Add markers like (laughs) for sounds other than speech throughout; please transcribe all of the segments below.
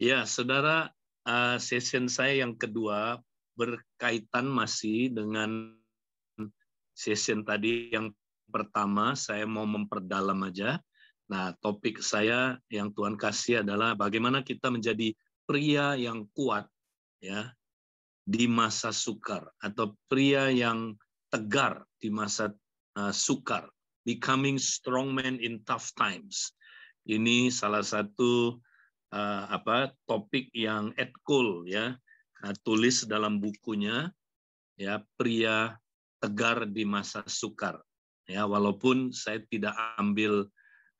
Ya, saudara, uh, session saya yang kedua berkaitan masih dengan session tadi yang pertama. Saya mau memperdalam aja. Nah, topik saya yang Tuhan kasih adalah bagaimana kita menjadi pria yang kuat, ya, di masa sukar atau pria yang tegar di masa uh, sukar, becoming strong man in tough times. Ini salah satu uh, apa topik yang Ed Cole ya uh, tulis dalam bukunya ya pria tegar di masa sukar ya walaupun saya tidak ambil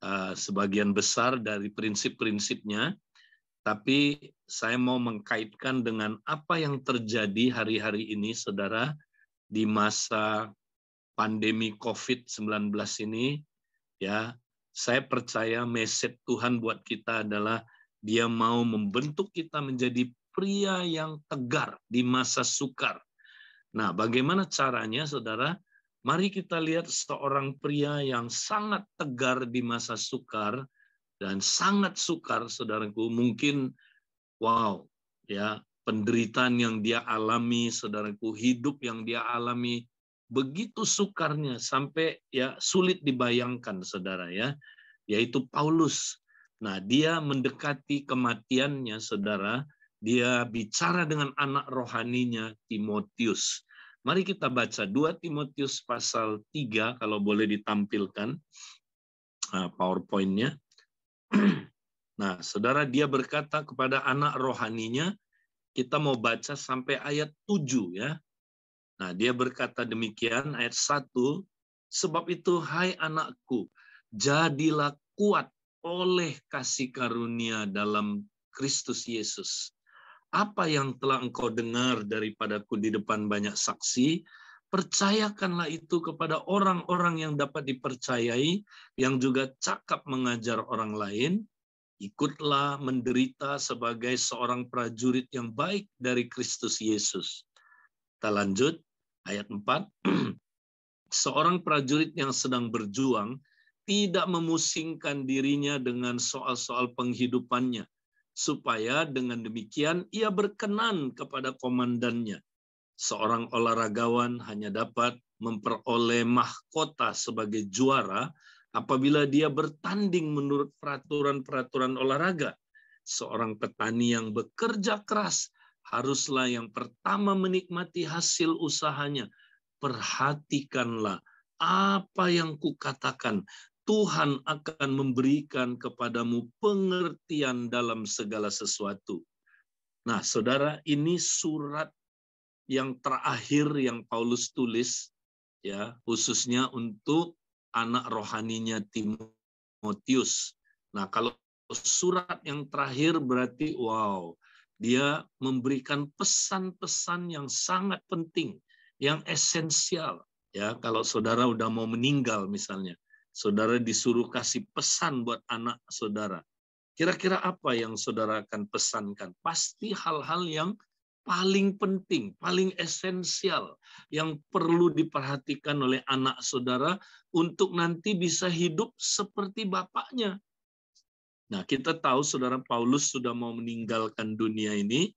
uh, sebagian besar dari prinsip-prinsipnya tapi saya mau mengkaitkan dengan apa yang terjadi hari-hari ini saudara di masa pandemi Covid-19 ini ya saya percaya message Tuhan buat kita adalah dia mau membentuk kita menjadi pria yang tegar di masa sukar. Nah, bagaimana caranya, saudara? Mari kita lihat seorang pria yang sangat tegar di masa sukar dan sangat sukar, saudaraku. Mungkin, wow, ya penderitaan yang dia alami, saudaraku, hidup yang dia alami begitu sukarnya sampai ya sulit dibayangkan, saudara ya. Yaitu Paulus Nah, dia mendekati kematiannya, saudara. Dia bicara dengan anak rohaninya, Timotius. Mari kita baca 2 Timotius pasal 3, kalau boleh ditampilkan ah, PowerPoint-nya. (clears throat) Nah, saudara, dia berkata kepada anak rohaninya, kita mau baca sampai ayat 7 ya. Nah, dia berkata demikian, ayat 1, sebab itu, hai anakku, jadilah kuat oleh kasih karunia dalam Kristus Yesus. Apa yang telah engkau dengar daripadaku di depan banyak saksi, percayakanlah itu kepada orang-orang yang dapat dipercayai, yang juga cakap mengajar orang lain. Ikutlah menderita sebagai seorang prajurit yang baik dari Kristus Yesus. Kita lanjut, ayat 4. (clears throat) seorang prajurit yang sedang berjuang tidak memusingkan dirinya dengan soal-soal penghidupannya, supaya dengan demikian ia berkenan kepada komandannya. Seorang olahragawan hanya dapat memperoleh mahkota sebagai juara apabila dia bertanding menurut peraturan-peraturan olahraga. Seorang petani yang bekerja keras haruslah yang pertama menikmati hasil usahanya. Perhatikanlah apa yang kukatakan Tuhan akan memberikan kepadamu pengertian dalam segala sesuatu. Nah, saudara, ini surat yang terakhir yang Paulus tulis, ya, khususnya untuk anak rohaninya Timotius. Nah, kalau surat yang terakhir berarti wow, dia memberikan pesan-pesan yang sangat penting, yang esensial. Ya, kalau saudara udah mau meninggal misalnya, Saudara disuruh kasih pesan buat anak saudara. Kira-kira apa yang saudara akan pesankan? Pasti hal-hal yang paling penting, paling esensial yang perlu diperhatikan oleh anak saudara untuk nanti bisa hidup seperti bapaknya. Nah, kita tahu saudara Paulus sudah mau meninggalkan dunia ini,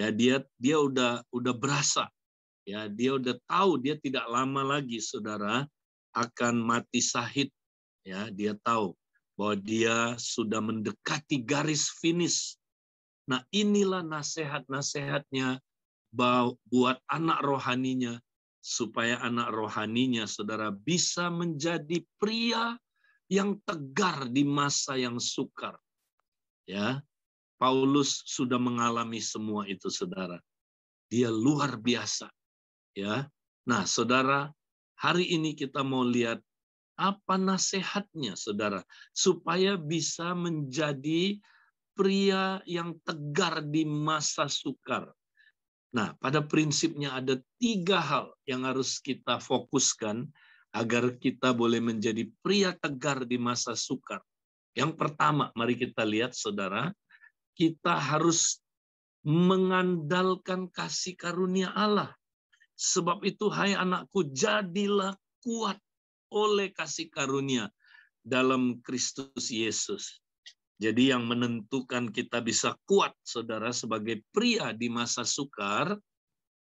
ya dia dia udah udah berasa. Ya, dia udah tahu dia tidak lama lagi saudara akan mati sahid ya dia tahu bahwa dia sudah mendekati garis finish nah inilah nasihat-nasihatnya buat anak rohaninya supaya anak rohaninya saudara bisa menjadi pria yang tegar di masa yang sukar ya Paulus sudah mengalami semua itu saudara dia luar biasa ya nah saudara Hari ini kita mau lihat apa nasihatnya saudara supaya bisa menjadi pria yang tegar di masa sukar. Nah, pada prinsipnya ada tiga hal yang harus kita fokuskan agar kita boleh menjadi pria tegar di masa sukar. Yang pertama, mari kita lihat saudara, kita harus mengandalkan kasih karunia Allah. Sebab itu, hai anakku, jadilah kuat oleh kasih karunia dalam Kristus Yesus. Jadi yang menentukan kita bisa kuat, saudara, sebagai pria di masa sukar,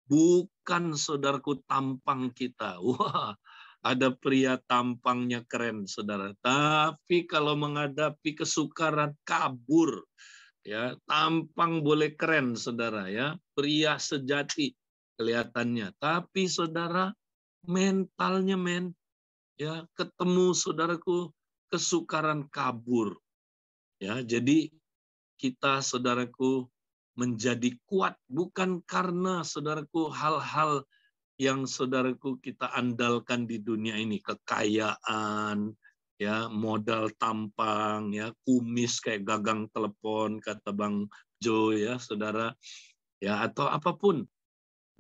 bukan saudaraku tampang kita. (laughs) Wah, ada pria tampangnya keren, saudara. Tapi kalau menghadapi kesukaran, kabur. Ya, tampang boleh keren, saudara. Ya, pria sejati kelihatannya. Tapi saudara, mentalnya men, ya ketemu saudaraku kesukaran kabur. Ya, jadi kita saudaraku menjadi kuat bukan karena saudaraku hal-hal yang saudaraku kita andalkan di dunia ini kekayaan ya modal tampang ya kumis kayak gagang telepon kata Bang Jo ya saudara ya atau apapun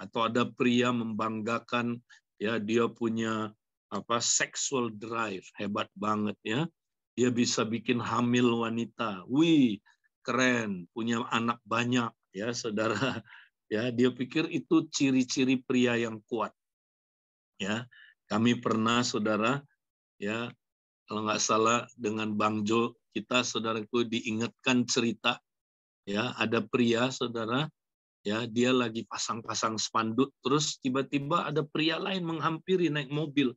atau ada pria membanggakan ya dia punya apa sexual drive hebat banget ya dia bisa bikin hamil wanita wih keren punya anak banyak ya saudara (laughs) ya dia pikir itu ciri-ciri pria yang kuat ya kami pernah saudara ya kalau nggak salah dengan Bang Jo kita saudaraku diingatkan cerita ya ada pria saudara ya dia lagi pasang-pasang spanduk terus tiba-tiba ada pria lain menghampiri naik mobil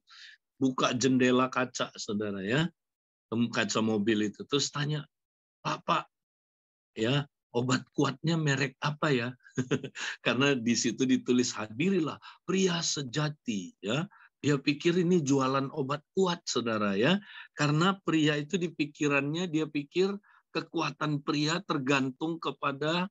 buka jendela kaca saudara ya kaca mobil itu terus tanya bapak ya obat kuatnya merek apa ya (laughs) karena di situ ditulis hadirilah pria sejati ya dia pikir ini jualan obat kuat saudara ya karena pria itu di pikirannya dia pikir kekuatan pria tergantung kepada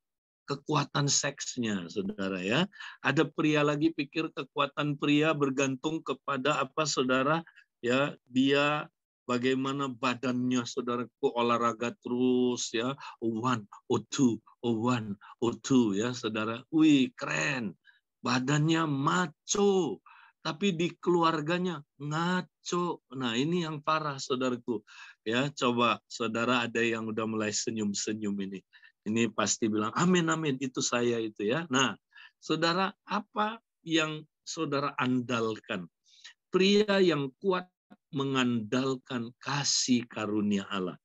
kekuatan seksnya, saudara ya. Ada pria lagi pikir kekuatan pria bergantung kepada apa, saudara ya. Dia bagaimana badannya, saudaraku olahraga terus ya. One, o oh, two, o oh, one, o oh, two ya, saudara. Wih keren, badannya maco, tapi di keluarganya ngaco. Nah, ini yang parah saudaraku. Ya, coba saudara ada yang udah mulai senyum-senyum ini. Ini pasti bilang amin amin itu saya itu ya. Nah, saudara apa yang saudara andalkan? Pria yang kuat mengandalkan kasih karunia Allah.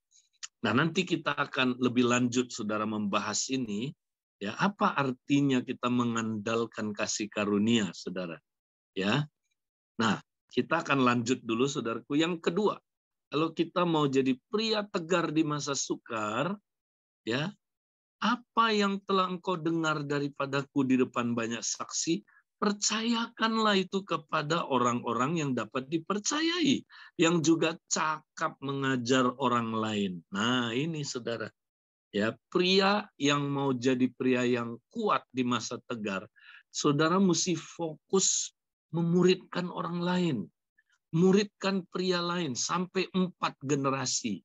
Nah, nanti kita akan lebih lanjut Saudara membahas ini ya, apa artinya kita mengandalkan kasih karunia Saudara? Ya. Nah, kita akan lanjut dulu Saudaraku yang kedua. Kalau kita mau jadi pria tegar di masa sukar, ya, apa yang telah engkau dengar daripadaku di depan banyak saksi, percayakanlah itu kepada orang-orang yang dapat dipercayai, yang juga cakap mengajar orang lain. Nah, ini saudara, ya pria yang mau jadi pria yang kuat di masa tegar, saudara mesti fokus memuridkan orang lain, muridkan pria lain sampai empat generasi.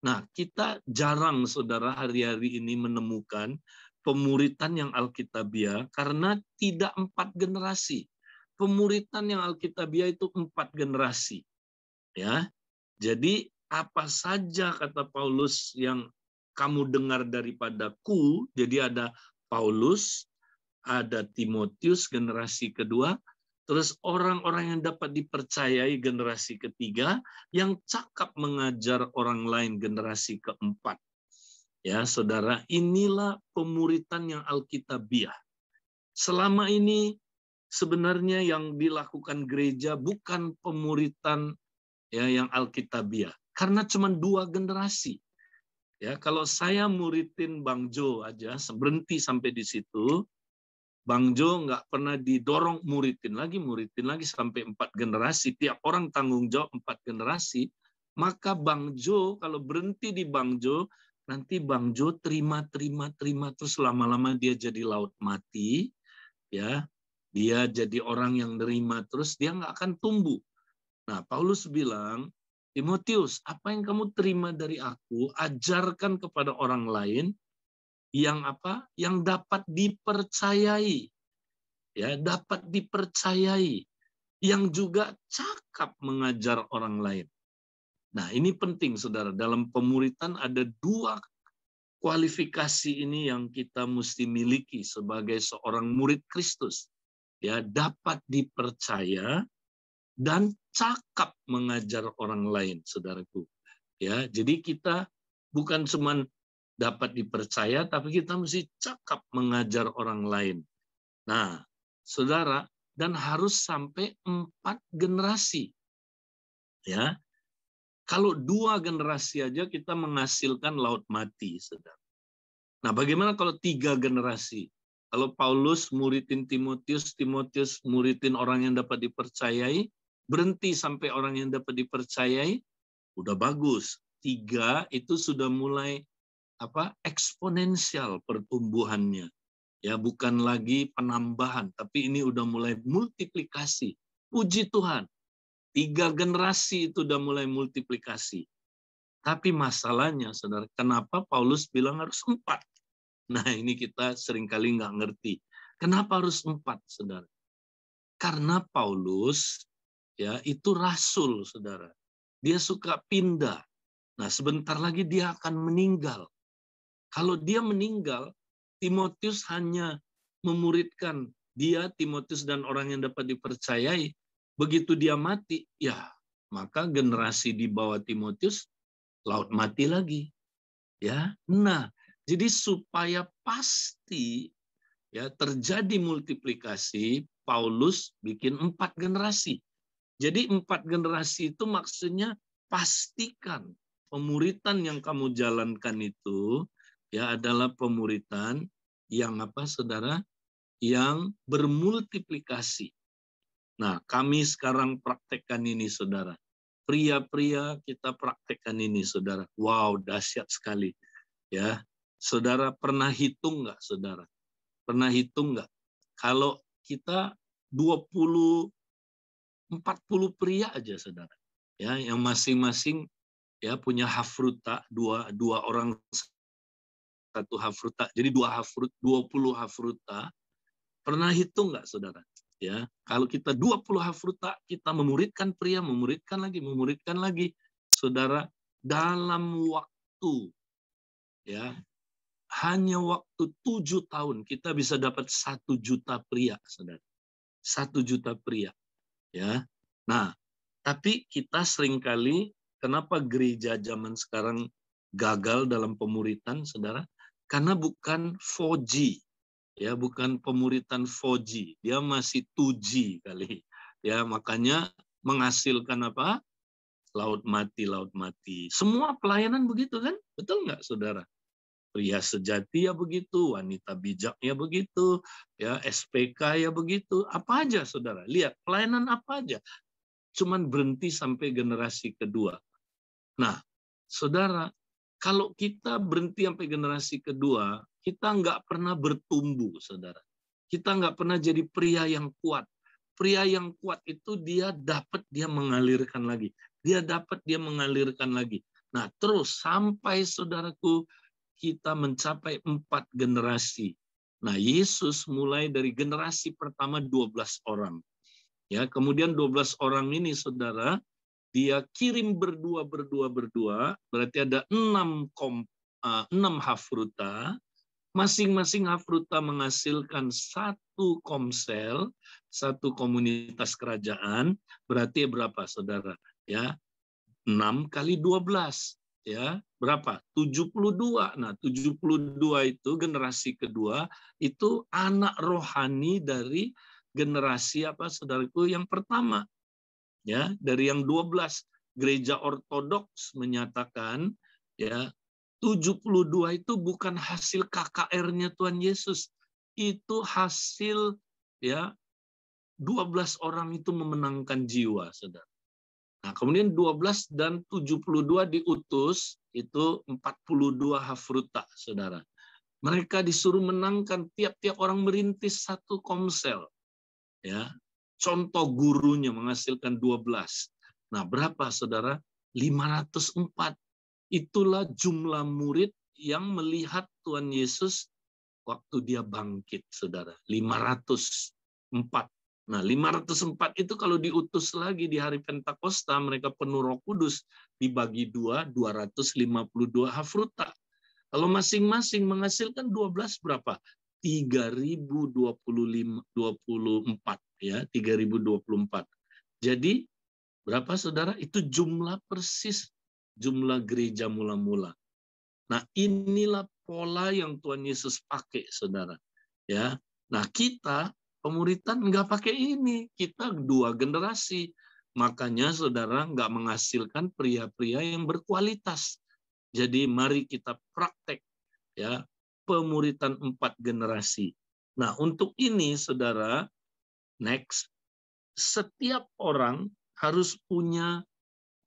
Nah, kita jarang saudara hari-hari ini menemukan pemuritan yang alkitabiah karena tidak empat generasi. Pemuritan yang alkitabiah itu empat generasi. Ya. Jadi apa saja kata Paulus yang kamu dengar daripadaku, jadi ada Paulus, ada Timotius generasi kedua, Terus orang-orang yang dapat dipercayai generasi ketiga yang cakap mengajar orang lain generasi keempat. Ya, Saudara, inilah pemuritan yang alkitabiah. Selama ini sebenarnya yang dilakukan gereja bukan pemuritan ya yang alkitabiah karena cuma dua generasi. Ya, kalau saya muridin Bang Jo aja berhenti sampai di situ, Bang Jo nggak pernah didorong muridin lagi, muridin lagi sampai empat generasi. Tiap orang tanggung jawab empat generasi. Maka Bang Jo kalau berhenti di Bang Jo, nanti Bang Jo terima terima terima terus lama-lama dia jadi laut mati, ya dia jadi orang yang nerima terus dia nggak akan tumbuh. Nah Paulus bilang Timotius, apa yang kamu terima dari aku, ajarkan kepada orang lain, yang apa? Yang dapat dipercayai. Ya, dapat dipercayai yang juga cakap mengajar orang lain. Nah, ini penting Saudara, dalam pemuritan ada dua kualifikasi ini yang kita mesti miliki sebagai seorang murid Kristus. Ya, dapat dipercaya dan cakap mengajar orang lain, Saudaraku. Ya, jadi kita bukan cuman dapat dipercaya, tapi kita mesti cakap mengajar orang lain. Nah, saudara, dan harus sampai empat generasi. Ya, kalau dua generasi aja kita menghasilkan laut mati, saudara. Nah, bagaimana kalau tiga generasi? Kalau Paulus muridin Timotius, Timotius muridin orang yang dapat dipercayai, berhenti sampai orang yang dapat dipercayai, udah bagus. Tiga itu sudah mulai apa eksponensial pertumbuhannya. Ya, bukan lagi penambahan, tapi ini udah mulai multiplikasi. Puji Tuhan. Tiga generasi itu udah mulai multiplikasi. Tapi masalahnya, saudara, kenapa Paulus bilang harus empat? Nah, ini kita seringkali nggak ngerti. Kenapa harus empat, saudara? Karena Paulus ya itu rasul, saudara. Dia suka pindah. Nah, sebentar lagi dia akan meninggal. Kalau dia meninggal, Timotius hanya memuridkan dia, Timotius dan orang yang dapat dipercayai. Begitu dia mati, ya maka generasi di bawah Timotius laut mati lagi. Ya. Nah, jadi supaya pasti ya terjadi multiplikasi, Paulus bikin empat generasi. Jadi empat generasi itu maksudnya pastikan pemuritan yang kamu jalankan itu ya adalah pemuritan yang apa saudara yang bermultiplikasi. Nah, kami sekarang praktekkan ini saudara. Pria-pria kita praktekkan ini saudara. Wow, dahsyat sekali. Ya, saudara pernah hitung nggak saudara? Pernah hitung nggak? Kalau kita 20 40 pria aja saudara. Ya, yang masing-masing ya punya hafruta dua dua orang satu hafruta. Jadi dua hafrut, 20 hafruta. Pernah hitung nggak saudara? Ya, kalau kita 20 hafruta, kita memuridkan pria, memuridkan lagi, memuridkan lagi. Saudara, dalam waktu ya hanya waktu tujuh tahun kita bisa dapat satu juta pria, saudara. Satu juta pria, ya. Nah, tapi kita seringkali kenapa gereja zaman sekarang gagal dalam pemuritan, saudara? Karena bukan 4G, ya bukan pemuritan 4G, dia masih 2G kali. Ya, makanya menghasilkan apa? Laut mati, laut mati. Semua pelayanan begitu kan? Betul nggak saudara? Pria sejati ya begitu, wanita bijak ya begitu, ya SPK ya begitu. Apa aja saudara? Lihat pelayanan apa aja. Cuman berhenti sampai generasi kedua. Nah, saudara, kalau kita berhenti sampai generasi kedua, kita nggak pernah bertumbuh, saudara. Kita nggak pernah jadi pria yang kuat. Pria yang kuat itu dia dapat dia mengalirkan lagi. Dia dapat dia mengalirkan lagi. Nah terus sampai saudaraku kita mencapai empat generasi. Nah Yesus mulai dari generasi pertama 12 orang. Ya, kemudian 12 orang ini saudara dia kirim berdua berdua berdua berarti ada enam kom, uh, enam hafruta masing-masing hafruta menghasilkan satu komsel satu komunitas kerajaan berarti berapa saudara ya enam kali dua belas ya berapa tujuh puluh dua nah tujuh puluh dua itu generasi kedua itu anak rohani dari generasi apa saudaraku yang pertama ya dari yang 12 gereja ortodoks menyatakan ya 72 itu bukan hasil KKR-nya Tuhan Yesus. Itu hasil ya 12 orang itu memenangkan jiwa, Saudara. Nah, kemudian 12 dan 72 diutus itu 42 hafruta, Saudara. Mereka disuruh menangkan tiap-tiap orang merintis satu komsel. Ya, contoh gurunya menghasilkan 12. Nah, berapa saudara? 504. Itulah jumlah murid yang melihat Tuhan Yesus waktu dia bangkit, saudara. 504. Nah, 504 itu kalau diutus lagi di hari Pentakosta, mereka penuh roh kudus, dibagi dua, 252 hafruta. Kalau masing-masing menghasilkan 12 berapa? 3024 ya 3024. Jadi berapa saudara? Itu jumlah persis jumlah gereja mula-mula. Nah, inilah pola yang Tuhan Yesus pakai saudara. Ya. Nah, kita pemuritan nggak pakai ini. Kita dua generasi. Makanya saudara nggak menghasilkan pria-pria yang berkualitas. Jadi mari kita praktek ya pemuritan empat generasi. Nah untuk ini saudara Next, setiap orang harus punya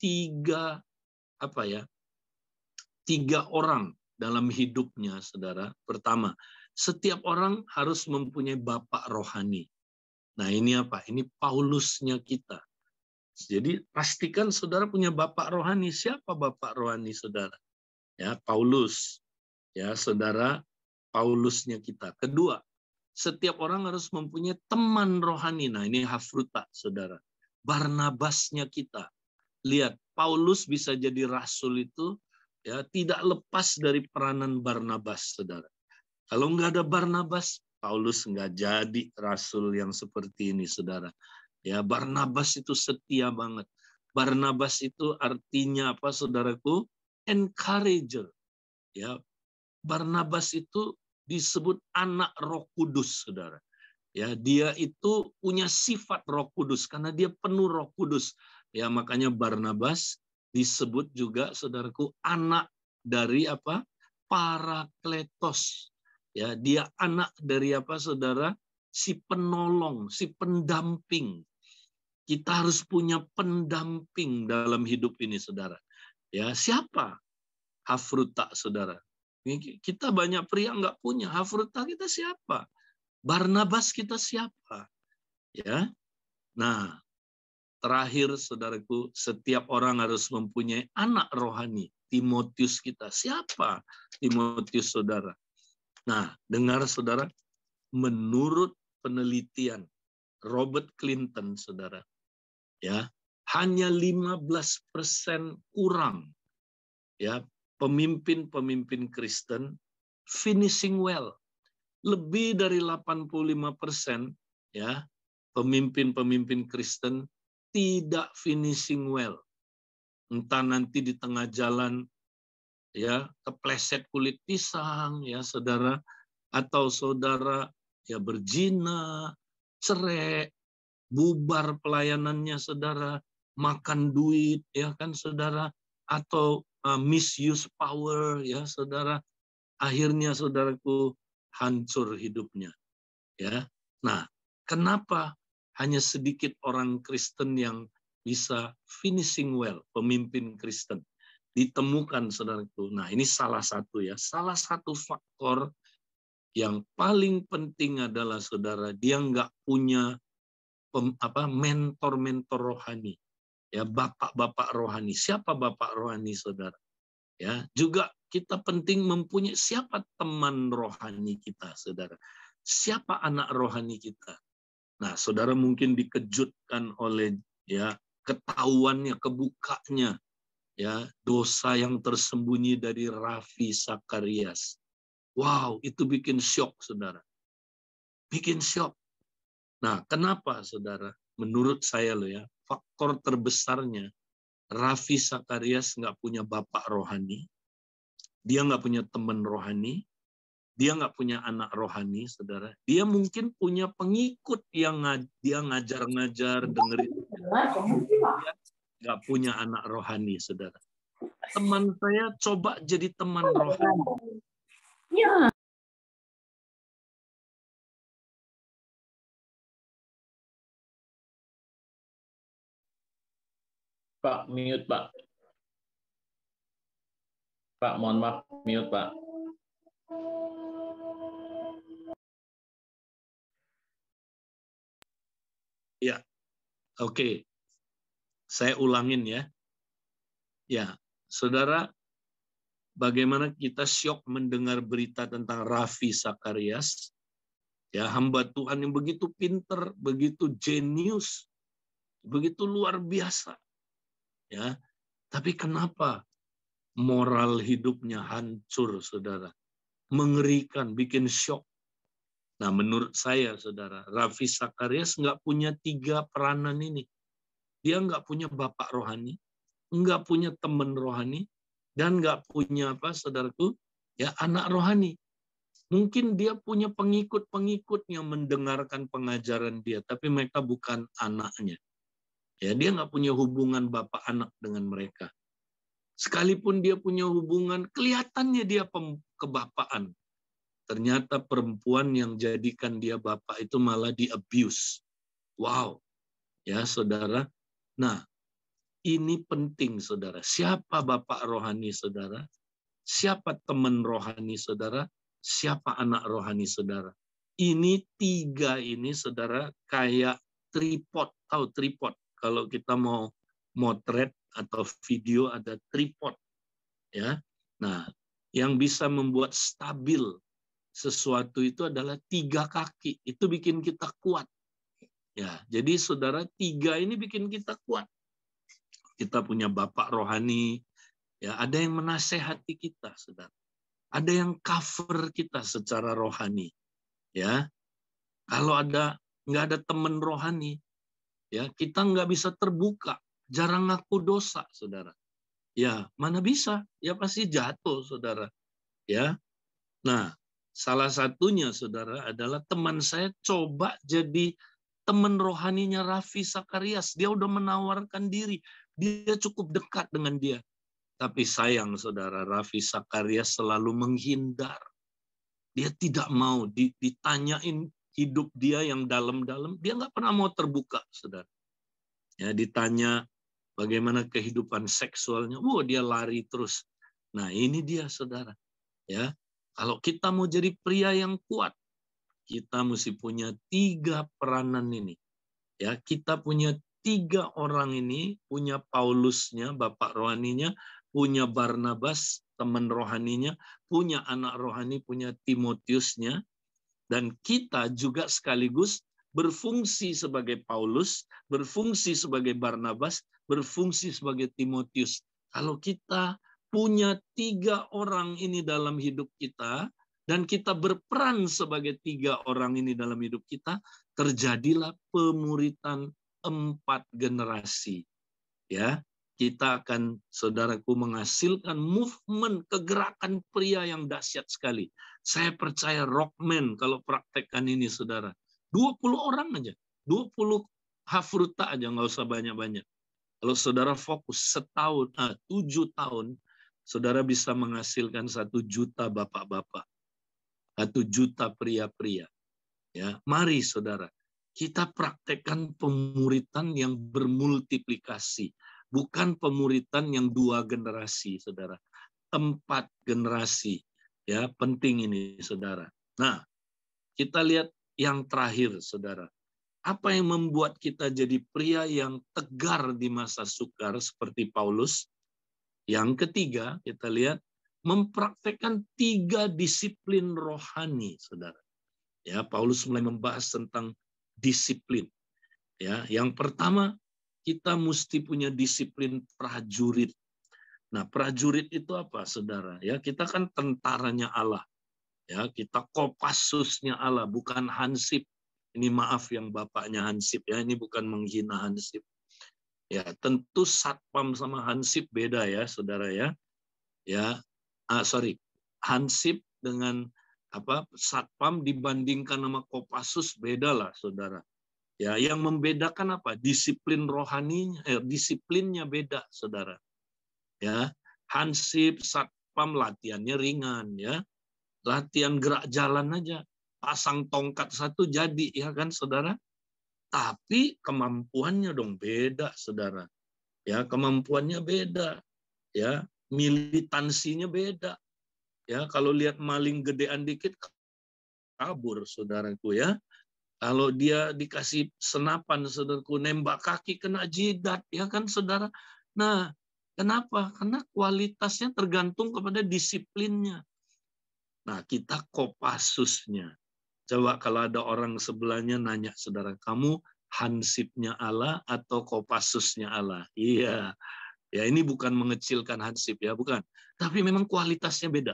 tiga apa ya? Tiga orang dalam hidupnya, saudara. Pertama, setiap orang harus mempunyai bapak rohani. Nah ini apa? Ini Paulusnya kita. Jadi pastikan saudara punya bapak rohani. Siapa bapak rohani saudara? Ya Paulus. Ya saudara Paulusnya kita. Kedua, setiap orang harus mempunyai teman rohani. Nah, ini hafruta, saudara. Barnabasnya kita. Lihat, Paulus bisa jadi rasul itu ya tidak lepas dari peranan Barnabas, saudara. Kalau nggak ada Barnabas, Paulus nggak jadi rasul yang seperti ini, saudara. Ya, Barnabas itu setia banget. Barnabas itu artinya apa, saudaraku? Encourager. Ya, Barnabas itu disebut anak Roh Kudus, Saudara. Ya, dia itu punya sifat Roh Kudus karena dia penuh Roh Kudus. Ya, makanya Barnabas disebut juga saudaraku anak dari apa? Parakletos. Ya, dia anak dari apa saudara? Si penolong, si pendamping. Kita harus punya pendamping dalam hidup ini saudara. Ya, siapa? Hafruta saudara. Kita banyak pria nggak punya. Hafruta kita siapa? Barnabas kita siapa? Ya. Nah, terakhir saudaraku, setiap orang harus mempunyai anak rohani. Timotius kita siapa? Timotius saudara. Nah, dengar saudara, menurut penelitian Robert Clinton saudara, ya, hanya 15% kurang ya pemimpin-pemimpin Kristen finishing well. Lebih dari 85% persen ya, pemimpin-pemimpin Kristen tidak finishing well. Entah nanti di tengah jalan ya kepleset kulit pisang ya saudara atau saudara ya berzina, cerek, bubar pelayanannya saudara, makan duit ya kan saudara atau uh, misuse power ya saudara akhirnya saudaraku hancur hidupnya ya nah kenapa hanya sedikit orang Kristen yang bisa finishing well pemimpin Kristen ditemukan saudaraku nah ini salah satu ya salah satu faktor yang paling penting adalah saudara dia nggak punya apa mentor-mentor rohani ya bapak-bapak rohani. Siapa bapak rohani saudara? Ya, juga kita penting mempunyai siapa teman rohani kita, saudara. Siapa anak rohani kita? Nah, saudara mungkin dikejutkan oleh ya ketahuannya, kebukanya ya dosa yang tersembunyi dari Rafi Sakarias. Wow, itu bikin syok, saudara. Bikin syok. Nah, kenapa, saudara? menurut saya loh ya, faktor terbesarnya Rafi Sakarias nggak punya bapak rohani, dia nggak punya teman rohani, dia nggak punya anak rohani, saudara. Dia mungkin punya pengikut yang dia ngajar-ngajar dengerin, nggak punya anak rohani, saudara. Teman saya coba jadi teman rohani. Ya. Pak mute Pak. Pak mohon maaf mute Pak. Ya, oke. Okay. Saya ulangin ya. Ya, saudara, bagaimana kita syok mendengar berita tentang Raffi Sakarias, ya hamba Tuhan yang begitu pinter, begitu jenius, begitu luar biasa ya. Tapi kenapa moral hidupnya hancur, Saudara? Mengerikan, bikin shock. Nah, menurut saya, Saudara, Raffi Sakarias nggak punya tiga peranan ini. Dia nggak punya bapak rohani, nggak punya teman rohani, dan nggak punya apa, saudaraku, ya anak rohani. Mungkin dia punya pengikut-pengikut yang mendengarkan pengajaran dia, tapi mereka bukan anaknya. Ya, dia nggak punya hubungan bapak anak dengan mereka. Sekalipun dia punya hubungan, kelihatannya dia kebapaan. Ternyata perempuan yang jadikan dia bapak itu malah di abuse. Wow. Ya, saudara. Nah, ini penting saudara. Siapa bapak rohani saudara? Siapa teman rohani saudara? Siapa anak rohani saudara? Ini tiga ini saudara kayak tripod, tahu tripod kalau kita mau motret atau video ada tripod ya. Nah, yang bisa membuat stabil sesuatu itu adalah tiga kaki. Itu bikin kita kuat. Ya, jadi saudara tiga ini bikin kita kuat. Kita punya bapak rohani, ya ada yang menasehati kita, saudara. Ada yang cover kita secara rohani, ya. Kalau ada nggak ada teman rohani, Ya, kita nggak bisa terbuka, jarang ngaku dosa, saudara. Ya, mana bisa? Ya pasti jatuh, saudara. Ya, nah salah satunya saudara adalah teman saya coba jadi teman rohaninya Raffi Sakarias. Dia udah menawarkan diri, dia cukup dekat dengan dia. Tapi sayang saudara, Raffi Sakarias selalu menghindar. Dia tidak mau ditanyain hidup dia yang dalam-dalam, dia nggak pernah mau terbuka, saudara. Ya, ditanya bagaimana kehidupan seksualnya, wow dia lari terus. Nah ini dia, saudara. Ya, kalau kita mau jadi pria yang kuat, kita mesti punya tiga peranan ini. Ya, kita punya tiga orang ini, punya Paulusnya, bapak rohaninya, punya Barnabas, teman rohaninya, punya anak rohani, punya Timotiusnya, dan kita juga sekaligus berfungsi sebagai Paulus, berfungsi sebagai Barnabas, berfungsi sebagai Timotius. Kalau kita punya tiga orang ini dalam hidup kita, dan kita berperan sebagai tiga orang ini dalam hidup kita, terjadilah pemuritan empat generasi. Ya, kita akan saudaraku menghasilkan movement kegerakan pria yang dahsyat sekali. Saya percaya Rockman kalau praktekkan ini, saudara. 20 orang aja. 20 hafruta aja, nggak usah banyak-banyak. Kalau saudara fokus setahun, ah, tujuh tahun, saudara bisa menghasilkan satu juta bapak-bapak. Satu juta pria-pria. Ya, mari saudara, kita praktekkan pemuritan yang bermultiplikasi, bukan pemuritan yang dua generasi, saudara. empat generasi, Ya, penting ini, saudara. Nah, kita lihat yang terakhir, saudara. Apa yang membuat kita jadi pria yang tegar di masa sukar seperti Paulus? Yang ketiga, kita lihat mempraktekkan tiga disiplin rohani, saudara. Ya, Paulus mulai membahas tentang disiplin. Ya, yang pertama kita mesti punya disiplin prajurit, Nah, prajurit itu apa, saudara? Ya, kita kan tentaranya Allah. Ya, kita kopassusnya Allah, bukan hansip. Ini maaf yang bapaknya hansip ya, ini bukan menghina hansip. Ya, tentu satpam sama hansip beda ya, saudara ya. Ya, ah, sorry, hansip dengan apa satpam dibandingkan sama kopassus beda lah, saudara. Ya, yang membedakan apa? Disiplin rohaninya, eh, disiplinnya beda, saudara ya hansip satpam latihannya ringan ya latihan gerak jalan aja pasang tongkat satu jadi ya kan saudara tapi kemampuannya dong beda saudara ya kemampuannya beda ya militansinya beda ya kalau lihat maling gedean dikit kabur saudaraku ya kalau dia dikasih senapan saudaraku nembak kaki kena jidat ya kan saudara nah Kenapa? Karena kualitasnya tergantung kepada disiplinnya. Nah, kita kopasusnya. Coba kalau ada orang sebelahnya nanya saudara kamu, hansipnya Allah atau kopasusnya Allah? Iya. Ya, ini bukan mengecilkan hansip ya, bukan. Tapi memang kualitasnya beda.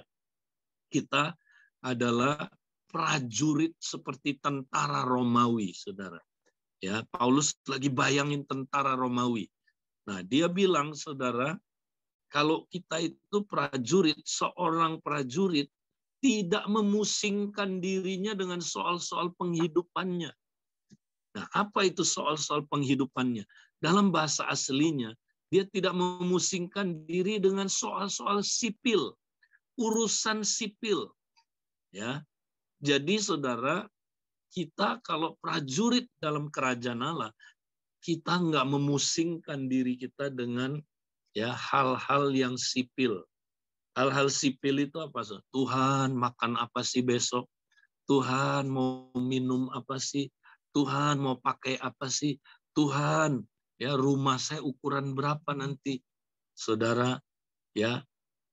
Kita adalah prajurit seperti tentara Romawi, saudara. Ya, Paulus lagi bayangin tentara Romawi. Nah, dia bilang, saudara, kalau kita itu prajurit, seorang prajurit tidak memusingkan dirinya dengan soal-soal penghidupannya. Nah, apa itu soal-soal penghidupannya? Dalam bahasa aslinya, dia tidak memusingkan diri dengan soal-soal sipil, urusan sipil. Ya. Jadi saudara, kita kalau prajurit dalam kerajaan Allah kita nggak memusingkan diri kita dengan ya hal-hal yang sipil. Hal-hal sipil itu apa So? Tuhan makan apa sih besok? Tuhan mau minum apa sih? Tuhan mau pakai apa sih? Tuhan ya rumah saya ukuran berapa nanti? Saudara ya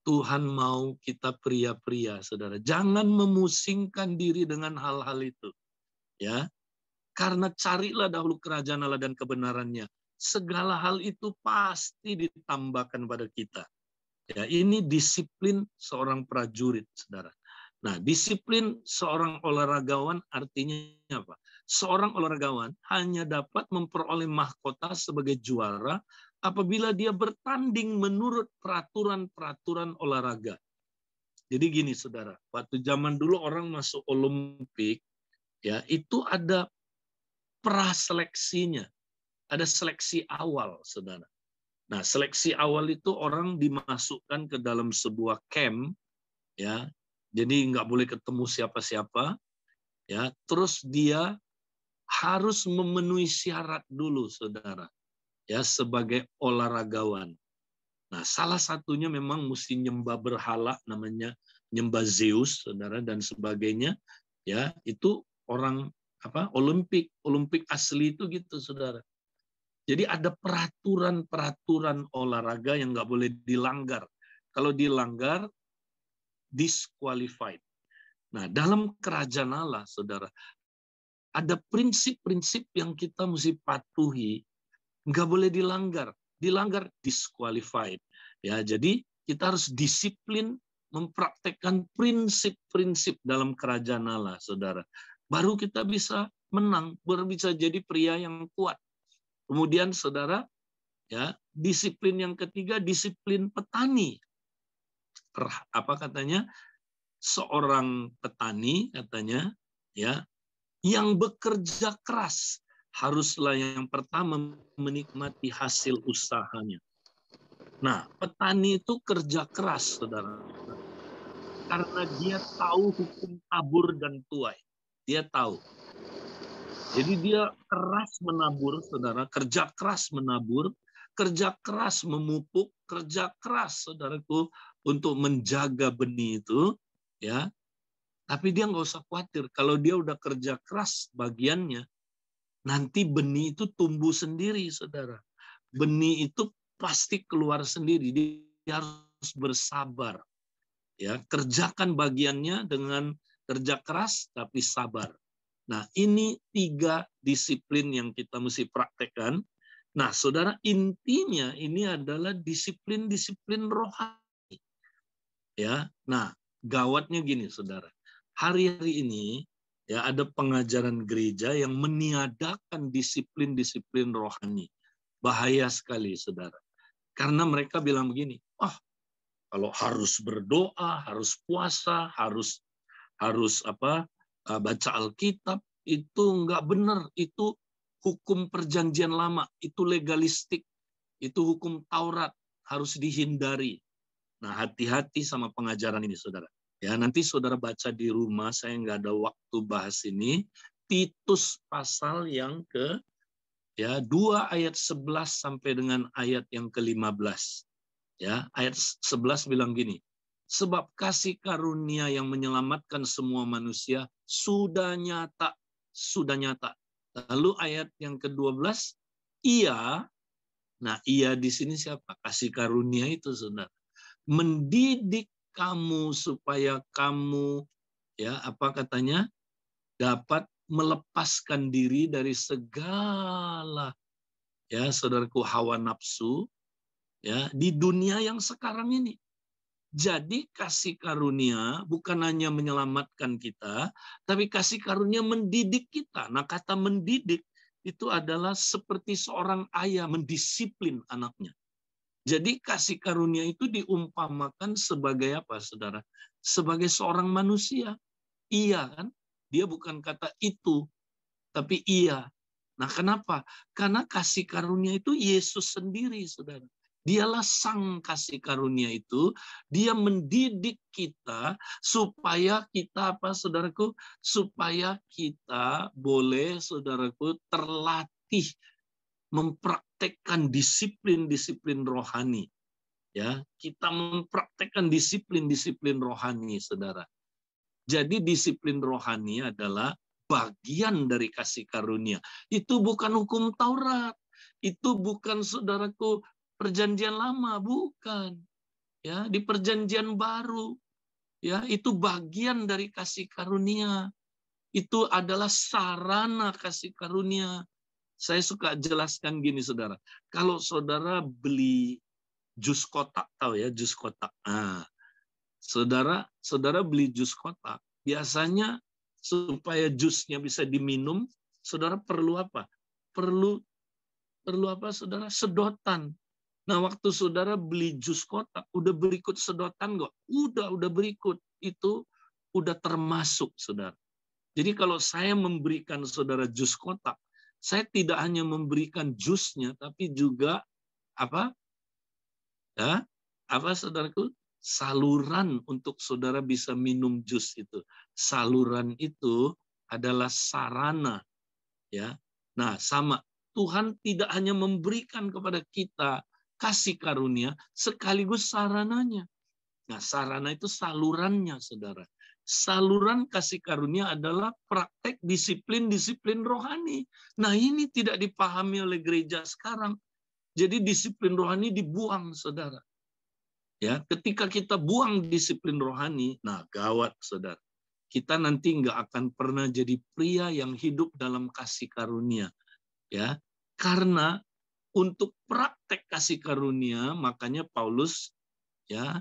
Tuhan mau kita pria-pria, saudara. Jangan memusingkan diri dengan hal-hal itu. Ya, karena carilah dahulu kerajaan Allah dan kebenarannya. Segala hal itu pasti ditambahkan pada kita. Ya, ini disiplin seorang prajurit, saudara. Nah, disiplin seorang olahragawan artinya apa? Seorang olahragawan hanya dapat memperoleh mahkota sebagai juara apabila dia bertanding menurut peraturan-peraturan olahraga. Jadi gini saudara, waktu zaman dulu orang masuk Olimpik, ya itu ada praseleksinya. Ada seleksi awal, saudara. Nah, seleksi awal itu orang dimasukkan ke dalam sebuah camp, ya. Jadi nggak boleh ketemu siapa-siapa, ya. Terus dia harus memenuhi syarat dulu, saudara, ya sebagai olahragawan. Nah, salah satunya memang mesti nyembah berhala, namanya nyembah Zeus, saudara dan sebagainya, ya itu orang apa Olimpik Olimpik asli itu gitu saudara jadi ada peraturan-peraturan olahraga yang nggak boleh dilanggar kalau dilanggar disqualified nah dalam kerajaan Allah saudara ada prinsip-prinsip yang kita mesti patuhi nggak boleh dilanggar dilanggar disqualified ya jadi kita harus disiplin mempraktekkan prinsip-prinsip dalam kerajaan Allah, saudara. Baru kita bisa menang, baru bisa jadi pria yang kuat. Kemudian saudara, ya disiplin yang ketiga disiplin petani. Apa katanya? Seorang petani katanya, ya yang bekerja keras haruslah yang pertama menikmati hasil usahanya. Nah, petani itu kerja keras, saudara. Karena dia tahu hukum tabur dan tuai. Dia tahu. Jadi dia keras menabur, saudara. Kerja keras menabur, kerja keras memupuk, kerja keras, saudaraku, untuk menjaga benih itu, ya. Tapi dia nggak usah khawatir kalau dia udah kerja keras bagiannya, nanti benih itu tumbuh sendiri, saudara. Benih itu pasti keluar sendiri. Dia harus bersabar. Ya, kerjakan bagiannya dengan kerja keras tapi sabar. Nah, ini tiga disiplin yang kita mesti praktekkan. Nah, saudara, intinya ini adalah disiplin-disiplin rohani. Ya, nah, gawatnya gini, saudara. Hari-hari ini ya ada pengajaran gereja yang meniadakan disiplin-disiplin rohani. Bahaya sekali, saudara. Karena mereka bilang begini, wah, oh, kalau harus berdoa, harus puasa, harus harus apa e, baca Alkitab itu nggak benar itu hukum perjanjian lama itu legalistik itu hukum Taurat harus dihindari nah hati-hati sama pengajaran ini saudara ya nanti saudara baca di rumah saya nggak ada waktu bahas ini Titus pasal yang ke ya 2 ayat 11 sampai dengan ayat yang ke-15. Ya, ayat 11 bilang gini, Sebab kasih karunia yang menyelamatkan semua manusia sudah nyata, sudah nyata. Lalu ayat yang ke-12, ia, nah ia di sini siapa? Kasih karunia itu sudah Mendidik kamu supaya kamu, ya apa katanya, dapat melepaskan diri dari segala ya saudaraku hawa nafsu ya di dunia yang sekarang ini jadi kasih karunia bukan hanya menyelamatkan kita, tapi kasih karunia mendidik kita. Nah kata mendidik itu adalah seperti seorang ayah mendisiplin anaknya. Jadi kasih karunia itu diumpamakan sebagai apa saudara? Sebagai seorang manusia. Iya kan? Dia bukan kata itu, tapi iya. Nah kenapa? Karena kasih karunia itu Yesus sendiri saudara. Dialah sang kasih karunia itu, dia mendidik kita supaya kita apa saudaraku? Supaya kita boleh saudaraku terlatih mempraktekkan disiplin-disiplin rohani. Ya, kita mempraktekkan disiplin-disiplin rohani, Saudara. Jadi disiplin rohani adalah bagian dari kasih karunia. Itu bukan hukum Taurat. Itu bukan saudaraku perjanjian lama, bukan. Ya, di perjanjian baru. Ya, itu bagian dari kasih karunia. Itu adalah sarana kasih karunia. Saya suka jelaskan gini, saudara. Kalau saudara beli jus kotak, tahu ya, jus kotak. Nah, saudara, saudara beli jus kotak. Biasanya supaya jusnya bisa diminum, saudara perlu apa? Perlu perlu apa, saudara? Sedotan. Nah, waktu saudara beli jus kotak, udah berikut sedotan nggak? Udah, udah berikut. Itu udah termasuk, saudara. Jadi kalau saya memberikan saudara jus kotak, saya tidak hanya memberikan jusnya, tapi juga apa? Ya, apa saudaraku? Saluran untuk saudara bisa minum jus itu. Saluran itu adalah sarana, ya. Nah, sama Tuhan tidak hanya memberikan kepada kita kasih karunia sekaligus sarananya. Nah, sarana itu salurannya, saudara. Saluran kasih karunia adalah praktek disiplin-disiplin rohani. Nah, ini tidak dipahami oleh gereja sekarang. Jadi disiplin rohani dibuang, saudara. Ya, ketika kita buang disiplin rohani, nah gawat, saudara. Kita nanti nggak akan pernah jadi pria yang hidup dalam kasih karunia, ya, karena untuk praktek kasih karunia, makanya Paulus ya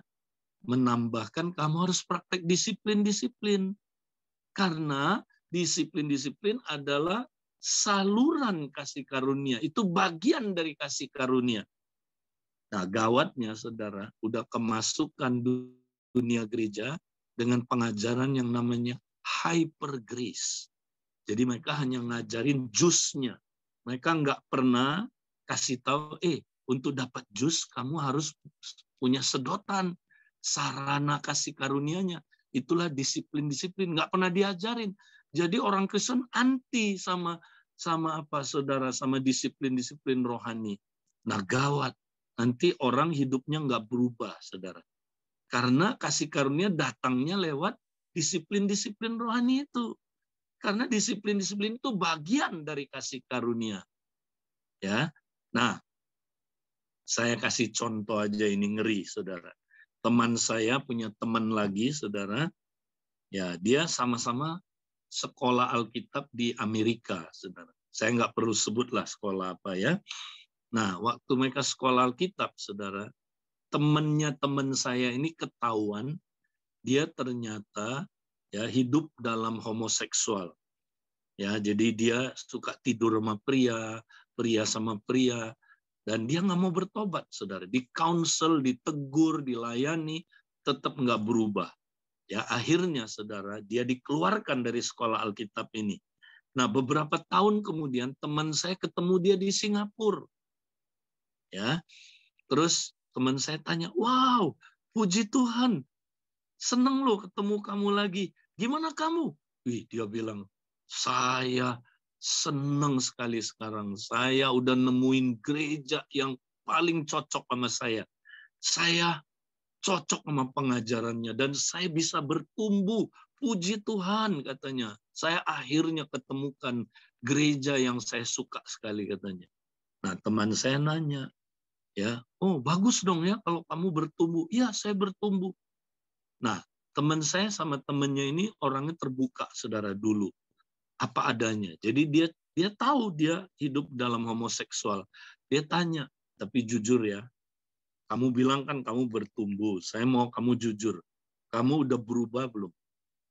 menambahkan kamu harus praktek disiplin-disiplin. Karena disiplin-disiplin adalah saluran kasih karunia, itu bagian dari kasih karunia. Nah, gawatnya Saudara, udah kemasukan dunia gereja dengan pengajaran yang namanya hyper grace. Jadi mereka hanya ngajarin jusnya. Mereka nggak pernah kasih tahu, eh untuk dapat jus kamu harus punya sedotan sarana kasih karunianya. Itulah disiplin-disiplin nggak pernah diajarin. Jadi orang Kristen anti sama sama apa saudara sama disiplin-disiplin rohani. Nah gawat nanti orang hidupnya nggak berubah saudara. Karena kasih karunia datangnya lewat disiplin-disiplin rohani itu. Karena disiplin-disiplin itu bagian dari kasih karunia. Ya, Nah, saya kasih contoh aja ini ngeri, saudara. Teman saya punya teman lagi, saudara. Ya, dia sama-sama sekolah Alkitab di Amerika, saudara. Saya nggak perlu sebutlah sekolah apa ya. Nah, waktu mereka sekolah Alkitab, saudara, temannya teman saya ini ketahuan dia ternyata ya hidup dalam homoseksual. Ya, jadi dia suka tidur sama pria, pria sama pria, dan dia nggak mau bertobat, saudara. Di counsel, ditegur, dilayani, tetap nggak berubah. Ya akhirnya, saudara, dia dikeluarkan dari sekolah Alkitab ini. Nah, beberapa tahun kemudian teman saya ketemu dia di Singapura. Ya, terus teman saya tanya, wow, puji Tuhan, seneng loh ketemu kamu lagi. Gimana kamu? Wih, dia bilang, saya senang sekali sekarang. Saya udah nemuin gereja yang paling cocok sama saya. Saya cocok sama pengajarannya dan saya bisa bertumbuh. Puji Tuhan katanya. Saya akhirnya ketemukan gereja yang saya suka sekali katanya. Nah, teman saya nanya, ya, "Oh, bagus dong ya kalau kamu bertumbuh." "Iya, saya bertumbuh." Nah, teman saya sama temannya ini orangnya terbuka saudara dulu apa adanya. Jadi dia dia tahu dia hidup dalam homoseksual. Dia tanya, tapi jujur ya. Kamu bilang kan kamu bertumbuh. Saya mau kamu jujur. Kamu udah berubah belum?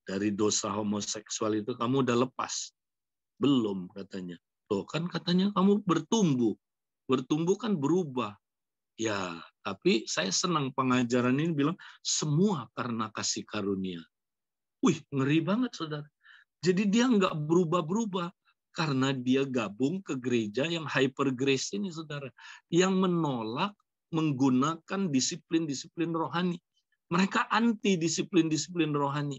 Dari dosa homoseksual itu kamu udah lepas. Belum katanya. Tuh kan katanya kamu bertumbuh. Bertumbuh kan berubah. Ya, tapi saya senang pengajaran ini bilang semua karena kasih karunia. Wih, ngeri banget saudara. Jadi dia nggak berubah-berubah karena dia gabung ke gereja yang hyper grace ini, saudara, yang menolak menggunakan disiplin-disiplin rohani. Mereka anti disiplin-disiplin rohani.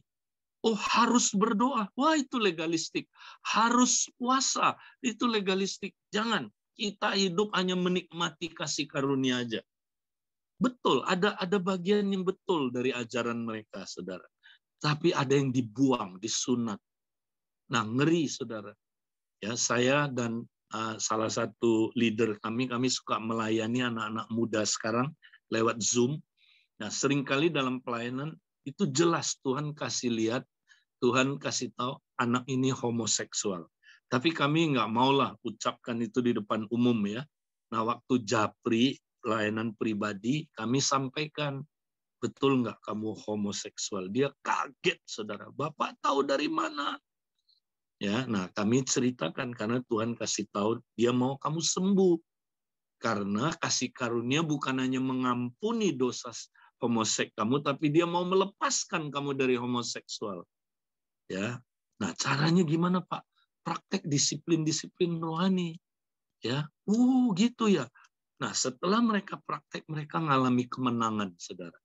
Oh harus berdoa, wah itu legalistik. Harus puasa, itu legalistik. Jangan, kita hidup hanya menikmati kasih karunia aja. Betul, ada ada bagian yang betul dari ajaran mereka, saudara. Tapi ada yang dibuang, disunat, Nah, ngeri saudara. Ya, saya dan uh, salah satu leader kami, kami suka melayani anak-anak muda sekarang lewat Zoom. Nah, seringkali dalam pelayanan itu jelas Tuhan kasih lihat, Tuhan kasih tahu anak ini homoseksual. Tapi kami nggak maulah ucapkan itu di depan umum ya. Nah, waktu japri, layanan pribadi, kami sampaikan, betul nggak kamu homoseksual? Dia kaget, saudara. Bapak tahu dari mana? Ya, nah kami ceritakan karena Tuhan kasih tahu dia mau kamu sembuh. Karena kasih karunia bukan hanya mengampuni dosa homosek kamu, tapi dia mau melepaskan kamu dari homoseksual. Ya, nah caranya gimana Pak? Praktek disiplin-disiplin rohani. Ya, uh gitu ya. Nah setelah mereka praktek, mereka mengalami kemenangan, saudara.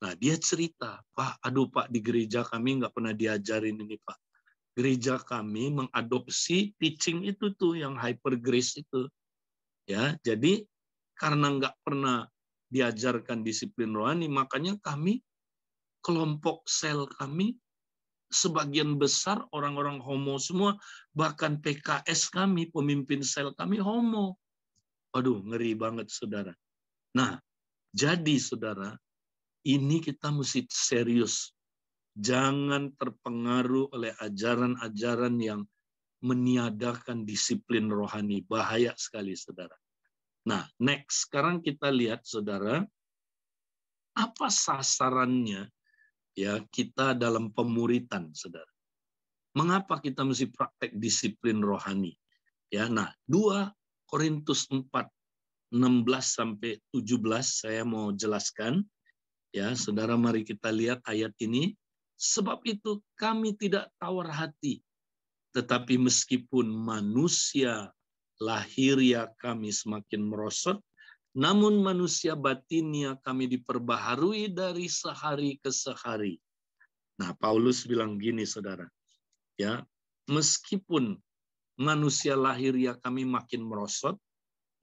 Nah dia cerita, Pak, aduh Pak di gereja kami nggak pernah diajarin ini Pak gereja kami mengadopsi teaching itu tuh yang hyper grace itu. Ya, jadi karena nggak pernah diajarkan disiplin rohani, makanya kami kelompok sel kami sebagian besar orang-orang homo semua, bahkan PKS kami, pemimpin sel kami homo. aduh ngeri banget saudara. Nah, jadi saudara, ini kita mesti serius Jangan terpengaruh oleh ajaran-ajaran yang meniadakan disiplin rohani. Bahaya sekali, saudara. Nah, next. Sekarang kita lihat, saudara, apa sasarannya ya kita dalam pemuritan, saudara. Mengapa kita mesti praktek disiplin rohani? Ya, nah, 2 Korintus 4 16 sampai 17 saya mau jelaskan. Ya, Saudara mari kita lihat ayat ini. Sebab itu kami tidak tawar hati. Tetapi meskipun manusia lahiria ya kami semakin merosot, namun manusia batinia kami diperbaharui dari sehari ke sehari. Nah, Paulus bilang gini, saudara. Ya, meskipun manusia lahiria ya kami makin merosot,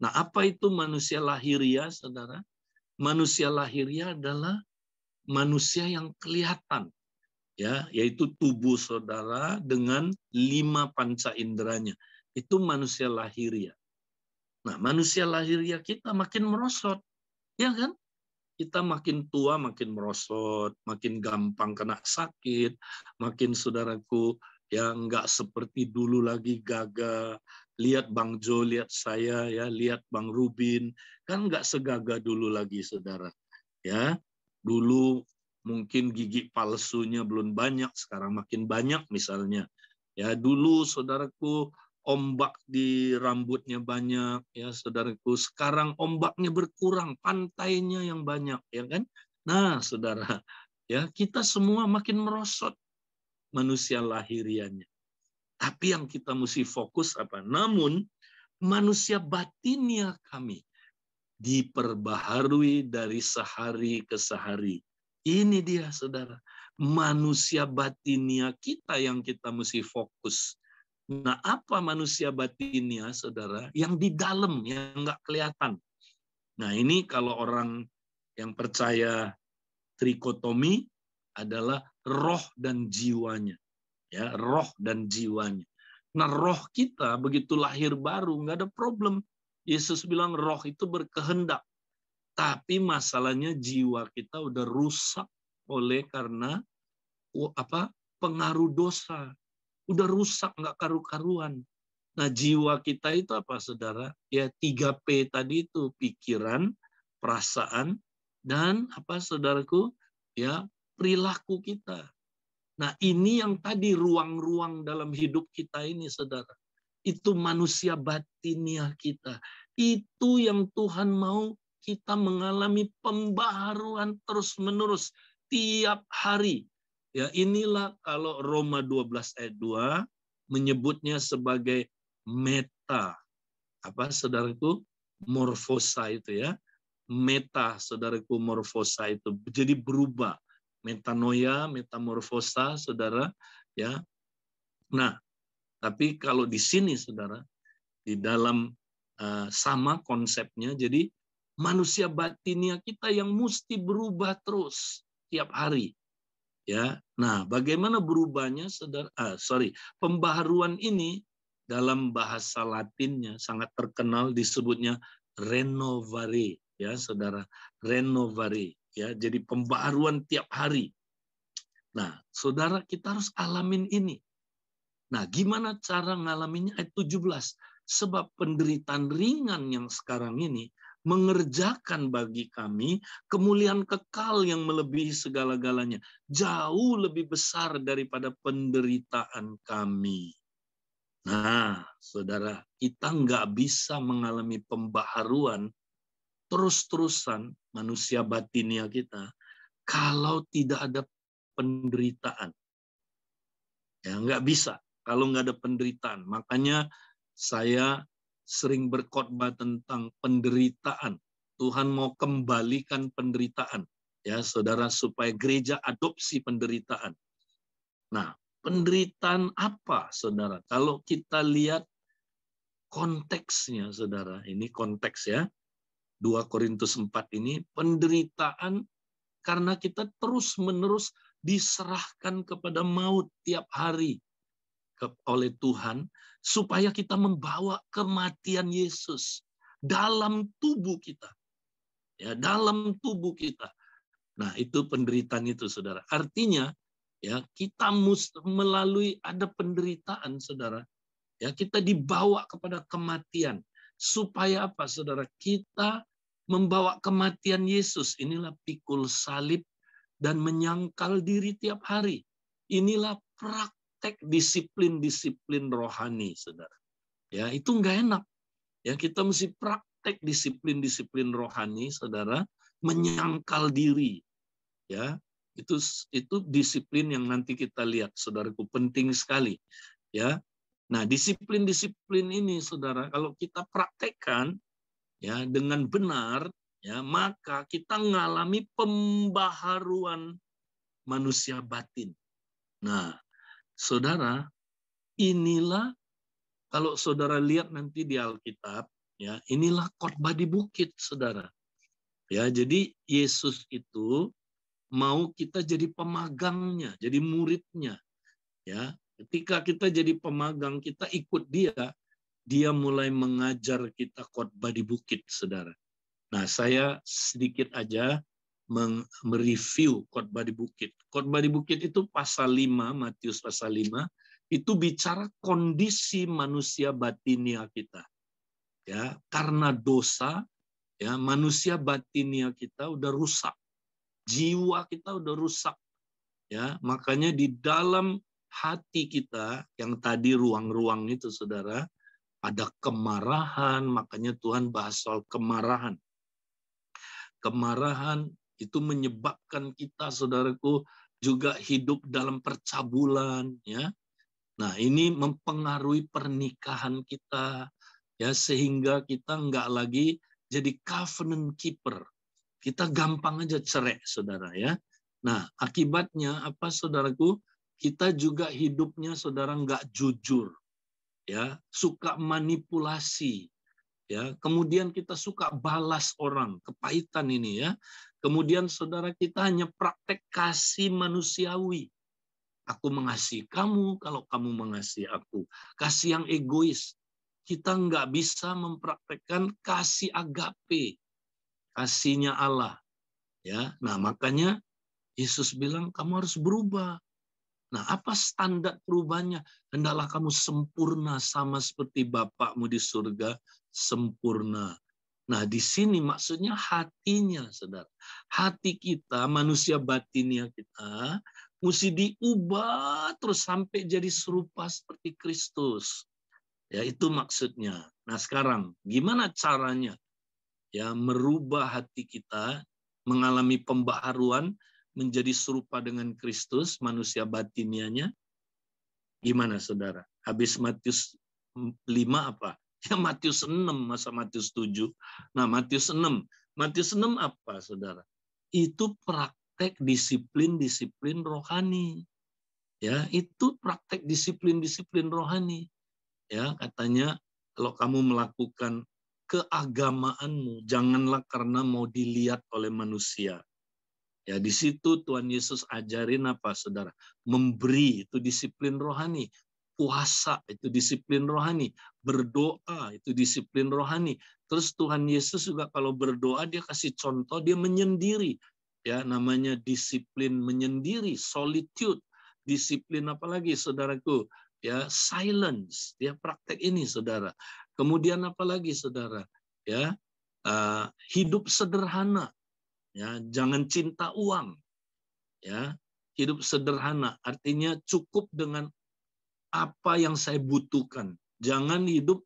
nah apa itu manusia lahiria, ya, saudara? Manusia lahiria adalah manusia yang kelihatan ya yaitu tubuh saudara dengan lima panca inderanya itu manusia lahiria nah manusia lahiria kita makin merosot ya kan kita makin tua makin merosot, makin gampang kena sakit, makin saudaraku yang nggak seperti dulu lagi gagah. Lihat Bang Jo, lihat saya, ya lihat Bang Rubin, kan nggak segagah dulu lagi saudara. Ya, dulu mungkin gigi palsunya belum banyak, sekarang makin banyak misalnya. Ya, dulu saudaraku ombak di rambutnya banyak ya saudaraku sekarang ombaknya berkurang pantainya yang banyak ya kan nah saudara ya kita semua makin merosot manusia lahiriannya tapi yang kita mesti fokus apa namun manusia batinnya kami diperbaharui dari sehari ke sehari ini dia saudara, manusia batinia kita yang kita mesti fokus. Nah apa manusia batinia saudara? Yang di dalam, yang nggak kelihatan. Nah ini kalau orang yang percaya trikotomi adalah roh dan jiwanya. ya Roh dan jiwanya. Nah roh kita begitu lahir baru nggak ada problem. Yesus bilang roh itu berkehendak. Tapi masalahnya jiwa kita udah rusak oleh karena apa pengaruh dosa. Udah rusak nggak karu-karuan. Nah jiwa kita itu apa saudara? Ya 3P tadi itu pikiran, perasaan, dan apa saudaraku? Ya perilaku kita. Nah ini yang tadi ruang-ruang dalam hidup kita ini saudara. Itu manusia batinia kita. Itu yang Tuhan mau kita mengalami pembaharuan terus-menerus tiap hari. Ya, inilah kalau Roma 12 ayat 2 menyebutnya sebagai meta. Apa saudaraku? Morfosa itu ya. Meta saudaraku morfosa itu jadi berubah. Metanoia, metamorfosa saudara ya. Nah, tapi kalau di sini saudara di dalam eh, sama konsepnya jadi manusia batinnya kita yang mesti berubah terus tiap hari. Ya. Nah, bagaimana berubahnya saudara ah, sorry, pembaharuan ini dalam bahasa Latinnya sangat terkenal disebutnya renovare ya saudara renovare ya jadi pembaharuan tiap hari nah saudara kita harus alamin ini nah gimana cara ngalaminnya ayat 17 sebab penderitaan ringan yang sekarang ini mengerjakan bagi kami kemuliaan kekal yang melebihi segala-galanya, jauh lebih besar daripada penderitaan kami. Nah, saudara, kita nggak bisa mengalami pembaharuan terus-terusan manusia batinia kita kalau tidak ada penderitaan. Ya, nggak bisa kalau nggak ada penderitaan. Makanya saya sering berkhotbah tentang penderitaan. Tuhan mau kembalikan penderitaan ya saudara supaya gereja adopsi penderitaan. Nah, penderitaan apa saudara? Kalau kita lihat konteksnya saudara, ini konteks ya. 2 Korintus 4 ini penderitaan karena kita terus-menerus diserahkan kepada maut tiap hari oleh Tuhan supaya kita membawa kematian Yesus dalam tubuh kita. Ya, dalam tubuh kita. Nah, itu penderitaan itu Saudara. Artinya ya kita mus melalui ada penderitaan Saudara. Ya, kita dibawa kepada kematian supaya apa Saudara? Kita membawa kematian Yesus. Inilah pikul salib dan menyangkal diri tiap hari. Inilah prak praktek disiplin-disiplin rohani, saudara. Ya, itu nggak enak. Ya, kita mesti praktek disiplin-disiplin rohani, saudara, menyangkal diri. Ya, itu itu disiplin yang nanti kita lihat, saudaraku, penting sekali. Ya, nah disiplin-disiplin ini, saudara, kalau kita praktekkan ya dengan benar, ya maka kita mengalami pembaharuan manusia batin. Nah, Saudara, inilah kalau saudara lihat nanti di Alkitab, ya, inilah khotbah di bukit, Saudara. Ya, jadi Yesus itu mau kita jadi pemagangnya, jadi muridnya. Ya, ketika kita jadi pemagang, kita ikut dia, dia mulai mengajar kita khotbah di bukit, Saudara. Nah, saya sedikit aja mereview khotbah di bukit. Khotbah di bukit itu pasal 5, Matius pasal 5, itu bicara kondisi manusia batinia kita. Ya, karena dosa, ya manusia batinia kita udah rusak. Jiwa kita udah rusak. Ya, makanya di dalam hati kita yang tadi ruang-ruang itu Saudara, ada kemarahan, makanya Tuhan bahas soal kemarahan. Kemarahan, itu menyebabkan kita saudaraku juga hidup dalam percabulan ya nah ini mempengaruhi pernikahan kita ya sehingga kita nggak lagi jadi covenant keeper kita gampang aja cerai saudara ya nah akibatnya apa saudaraku kita juga hidupnya saudara nggak jujur ya suka manipulasi ya kemudian kita suka balas orang kepahitan ini ya Kemudian saudara kita hanya praktek kasih manusiawi. Aku mengasihi kamu kalau kamu mengasihi aku. Kasih yang egois. Kita nggak bisa mempraktekkan kasih agape. Kasihnya Allah. ya. Nah makanya Yesus bilang kamu harus berubah. Nah, apa standar perubahannya? Hendaklah kamu sempurna sama seperti Bapakmu di surga sempurna. Nah, di sini maksudnya hatinya, saudara. Hati kita, manusia batinnya kita, mesti diubah terus sampai jadi serupa seperti Kristus. Ya, itu maksudnya. Nah, sekarang gimana caranya? Ya, merubah hati kita mengalami pembaharuan menjadi serupa dengan Kristus, manusia batinianya. Gimana, saudara? Habis Matius 5 apa? Ya Matius 6, masa Matius 7. Nah Matius 6. Matius 6 apa saudara? Itu praktek disiplin-disiplin rohani. Ya, itu praktek disiplin-disiplin rohani. Ya, katanya kalau kamu melakukan keagamaanmu, janganlah karena mau dilihat oleh manusia. Ya, di situ Tuhan Yesus ajarin apa, saudara? Memberi itu disiplin rohani puasa itu disiplin rohani, berdoa itu disiplin rohani. Terus Tuhan Yesus juga kalau berdoa dia kasih contoh dia menyendiri. Ya, namanya disiplin menyendiri, solitude. Disiplin apalagi saudaraku? Ya, silence. Dia praktek ini saudara. Kemudian apalagi saudara? Ya, uh, hidup sederhana. Ya, jangan cinta uang. Ya, hidup sederhana artinya cukup dengan apa yang saya butuhkan. Jangan hidup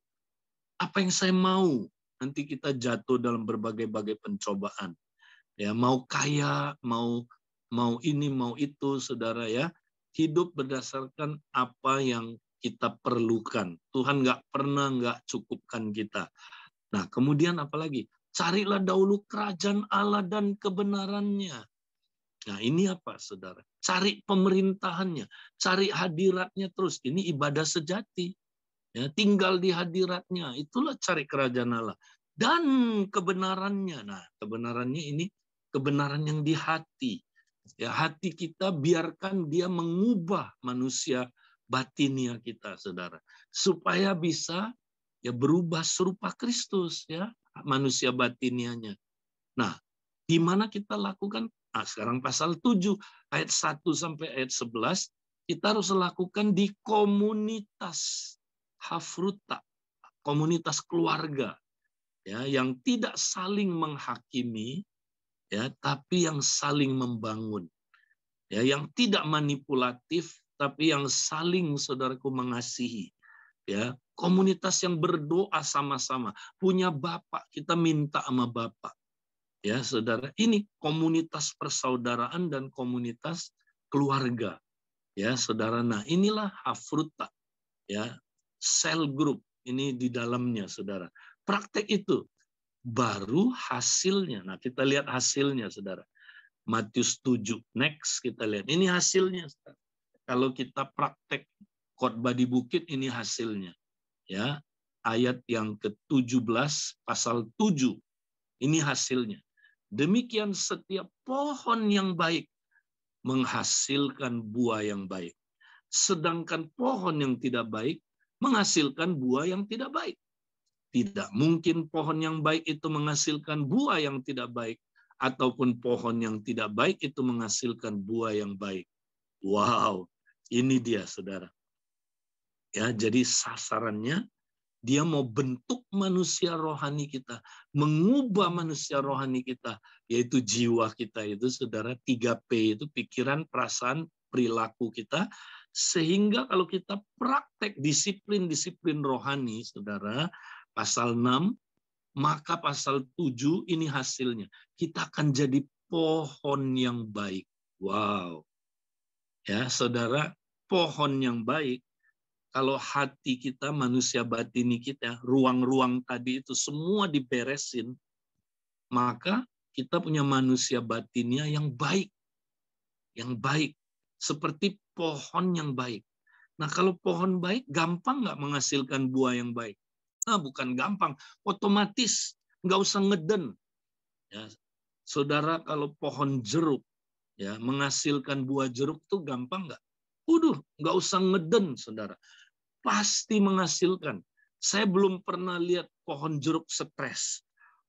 apa yang saya mau. Nanti kita jatuh dalam berbagai-bagai pencobaan. Ya, mau kaya, mau mau ini, mau itu, Saudara ya. Hidup berdasarkan apa yang kita perlukan. Tuhan nggak pernah nggak cukupkan kita. Nah, kemudian apalagi? Carilah dahulu kerajaan Allah dan kebenarannya. Nah ini apa saudara? Cari pemerintahannya, cari hadiratnya terus. Ini ibadah sejati. Ya, tinggal di hadiratnya, itulah cari kerajaan Allah. Dan kebenarannya, nah kebenarannya ini kebenaran yang di hati. Ya, hati kita biarkan dia mengubah manusia batinia kita, saudara, supaya bisa ya berubah serupa Kristus, ya manusia batinianya. Nah, di mana kita lakukan Nah, sekarang pasal 7 ayat 1 sampai ayat 11 kita harus lakukan di komunitas hafruta, komunitas keluarga ya yang tidak saling menghakimi ya tapi yang saling membangun. Ya, yang tidak manipulatif tapi yang saling saudaraku mengasihi. Ya, komunitas yang berdoa sama-sama, punya bapak kita minta sama bapak Ya, saudara, ini komunitas persaudaraan dan komunitas keluarga. Ya, saudara. Nah, inilah hafruta. Ya, sel group ini di dalamnya, saudara. Praktek itu baru hasilnya. Nah, kita lihat hasilnya, saudara. Matius 7. Next kita lihat. Ini hasilnya. Saudara. Kalau kita praktek khotbah di bukit, ini hasilnya. Ya, ayat yang ke-17 pasal 7. Ini hasilnya. Demikian setiap pohon yang baik menghasilkan buah yang baik. Sedangkan pohon yang tidak baik menghasilkan buah yang tidak baik. Tidak mungkin pohon yang baik itu menghasilkan buah yang tidak baik ataupun pohon yang tidak baik itu menghasilkan buah yang baik. Wow, ini dia saudara. Ya, jadi sasarannya dia mau bentuk manusia rohani kita, mengubah manusia rohani kita, yaitu jiwa kita itu saudara 3P itu pikiran, perasaan, perilaku kita sehingga kalau kita praktek disiplin-disiplin rohani saudara pasal 6 maka pasal 7 ini hasilnya kita akan jadi pohon yang baik. Wow. Ya, saudara, pohon yang baik kalau hati kita, manusia batini kita, ruang-ruang tadi itu semua diberesin, maka kita punya manusia batinnya yang baik. Yang baik. Seperti pohon yang baik. Nah kalau pohon baik, gampang nggak menghasilkan buah yang baik? Nah bukan gampang, otomatis. Nggak usah ngeden. Ya, saudara kalau pohon jeruk, ya menghasilkan buah jeruk tuh gampang nggak? Udah, nggak usah ngeden, saudara pasti menghasilkan. Saya belum pernah lihat pohon jeruk stres.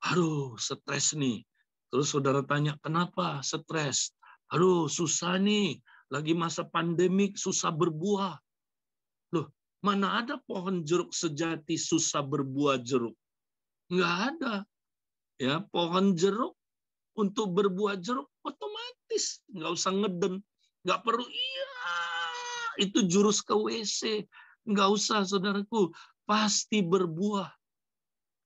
Aduh, stres nih. Terus saudara tanya, kenapa stres? Aduh, susah nih. Lagi masa pandemik, susah berbuah. Loh, mana ada pohon jeruk sejati susah berbuah jeruk? Nggak ada. Ya, pohon jeruk untuk berbuah jeruk otomatis. Nggak usah ngeden. Nggak perlu, iya, itu jurus ke WC. Enggak usah saudaraku, pasti berbuah.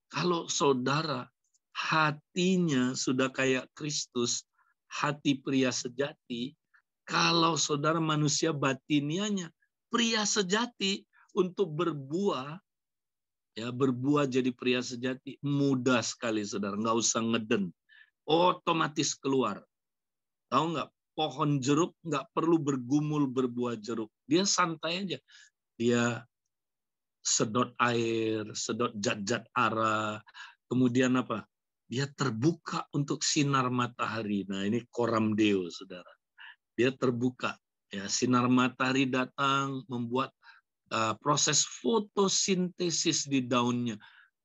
Kalau saudara hatinya sudah kayak Kristus, hati pria sejati, kalau saudara manusia batinianya pria sejati untuk berbuah, ya berbuah jadi pria sejati mudah sekali saudara, nggak usah ngeden, otomatis keluar. Tahu nggak? Pohon jeruk nggak perlu bergumul berbuah jeruk, dia santai aja dia sedot air, sedot jat-jat arah, kemudian apa? Dia terbuka untuk sinar matahari. Nah, ini koram deo, Saudara. Dia terbuka. Ya, sinar matahari datang membuat uh, proses fotosintesis di daunnya.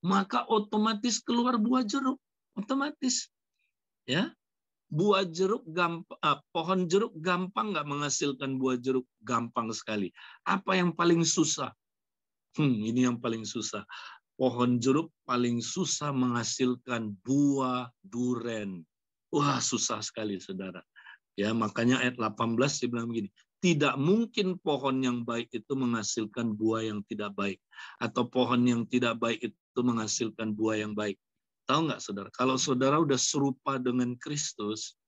Maka otomatis keluar buah jeruk, otomatis. Ya buah jeruk gampang, eh, pohon jeruk gampang nggak menghasilkan buah jeruk gampang sekali. Apa yang paling susah? Hmm, ini yang paling susah. Pohon jeruk paling susah menghasilkan buah duren. Wah, susah sekali, saudara. Ya, makanya ayat 18 dia bilang begini, tidak mungkin pohon yang baik itu menghasilkan buah yang tidak baik atau pohon yang tidak baik itu menghasilkan buah yang baik. Tahu nggak saudara? Kalau saudara udah serupa dengan Kristus,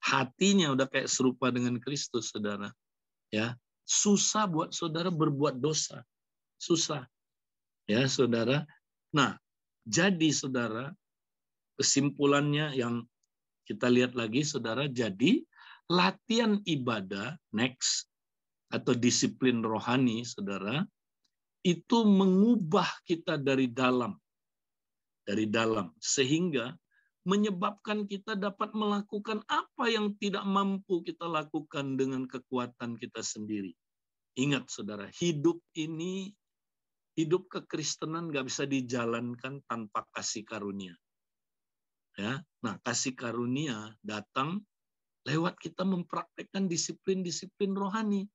hatinya udah kayak serupa dengan Kristus, saudara. Ya, susah buat saudara berbuat dosa, susah. Ya, saudara. Nah, jadi saudara, kesimpulannya yang kita lihat lagi, saudara. Jadi latihan ibadah next atau disiplin rohani, saudara, itu mengubah kita dari dalam dari dalam sehingga menyebabkan kita dapat melakukan apa yang tidak mampu kita lakukan dengan kekuatan kita sendiri. Ingat saudara, hidup ini, hidup kekristenan nggak bisa dijalankan tanpa kasih karunia. Ya, nah kasih karunia datang lewat kita mempraktekkan disiplin-disiplin rohani.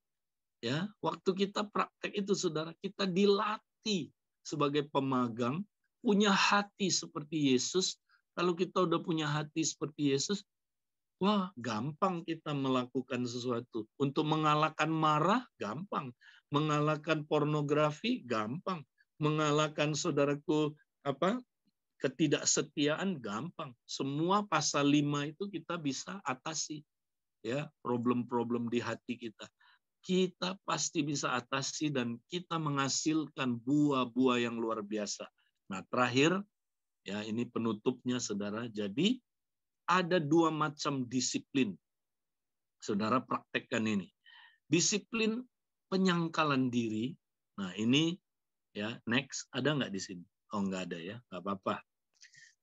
Ya, waktu kita praktek itu saudara, kita dilatih sebagai pemagang punya hati seperti Yesus, kalau kita udah punya hati seperti Yesus, wah gampang kita melakukan sesuatu. Untuk mengalahkan marah, gampang. Mengalahkan pornografi, gampang. Mengalahkan saudaraku apa ketidaksetiaan gampang. Semua pasal lima itu kita bisa atasi. Ya, problem-problem di hati kita. Kita pasti bisa atasi dan kita menghasilkan buah-buah yang luar biasa. Nah, terakhir ya ini penutupnya Saudara. Jadi ada dua macam disiplin. Saudara praktekkan ini. Disiplin penyangkalan diri. Nah, ini ya next ada nggak di sini? Oh, nggak ada ya. Nggak apa-apa.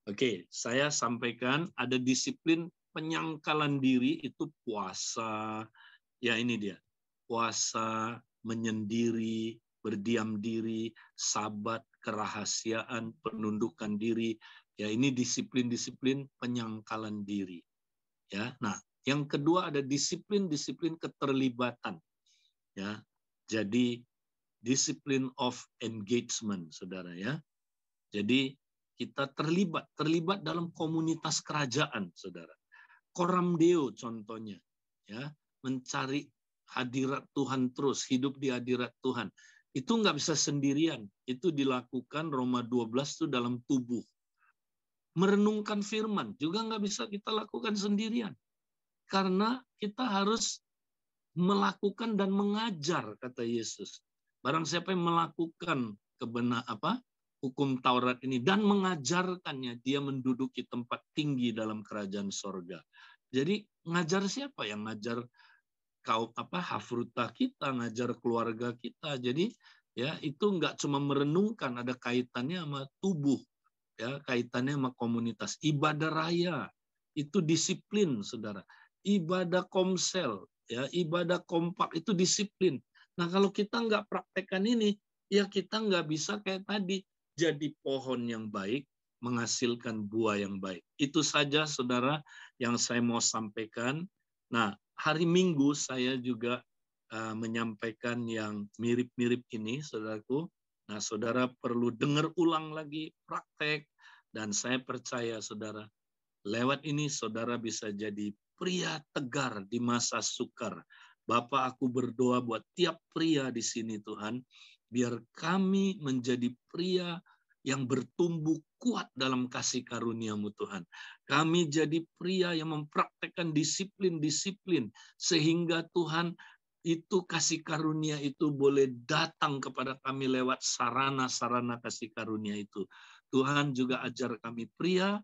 Oke, saya sampaikan ada disiplin penyangkalan diri itu puasa. Ya ini dia. Puasa, menyendiri, berdiam diri, sabat, kerahasiaan, penundukan diri. Ya, ini disiplin-disiplin penyangkalan diri. Ya. Nah, yang kedua ada disiplin-disiplin keterlibatan. Ya. Jadi disiplin of engagement, Saudara ya. Jadi kita terlibat, terlibat dalam komunitas kerajaan, Saudara. Koram Deo contohnya, ya, mencari hadirat Tuhan terus, hidup di hadirat Tuhan itu nggak bisa sendirian. Itu dilakukan Roma 12 itu dalam tubuh. Merenungkan firman juga nggak bisa kita lakukan sendirian. Karena kita harus melakukan dan mengajar, kata Yesus. Barang siapa yang melakukan kebenar apa hukum Taurat ini dan mengajarkannya, dia menduduki tempat tinggi dalam kerajaan sorga. Jadi ngajar siapa yang ngajar kau apa hafruta kita ngajar keluarga kita jadi ya itu nggak cuma merenungkan ada kaitannya sama tubuh ya kaitannya sama komunitas ibadah raya itu disiplin saudara ibadah komsel ya ibadah kompak itu disiplin nah kalau kita nggak praktekkan ini ya kita nggak bisa kayak tadi jadi pohon yang baik menghasilkan buah yang baik itu saja saudara yang saya mau sampaikan nah hari Minggu saya juga eh, menyampaikan yang mirip-mirip ini, saudaraku. Nah, saudara perlu dengar ulang lagi praktek, dan saya percaya saudara, lewat ini saudara bisa jadi pria tegar di masa sukar. Bapak aku berdoa buat tiap pria di sini Tuhan, biar kami menjadi pria yang bertumbuh kuat dalam kasih karuniamu Tuhan. Kami jadi pria yang mempraktekkan disiplin-disiplin sehingga Tuhan itu kasih karunia itu boleh datang kepada kami lewat sarana-sarana kasih karunia itu. Tuhan juga ajar kami pria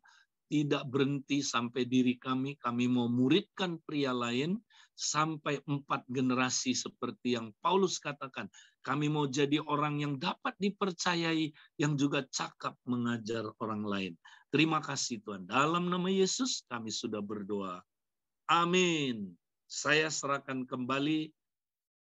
tidak berhenti sampai diri kami, kami mau muridkan pria lain sampai empat generasi seperti yang Paulus katakan. Kami mau jadi orang yang dapat dipercayai, yang juga cakap mengajar orang lain. Terima kasih Tuhan. Dalam nama Yesus kami sudah berdoa. Amin. Saya serahkan kembali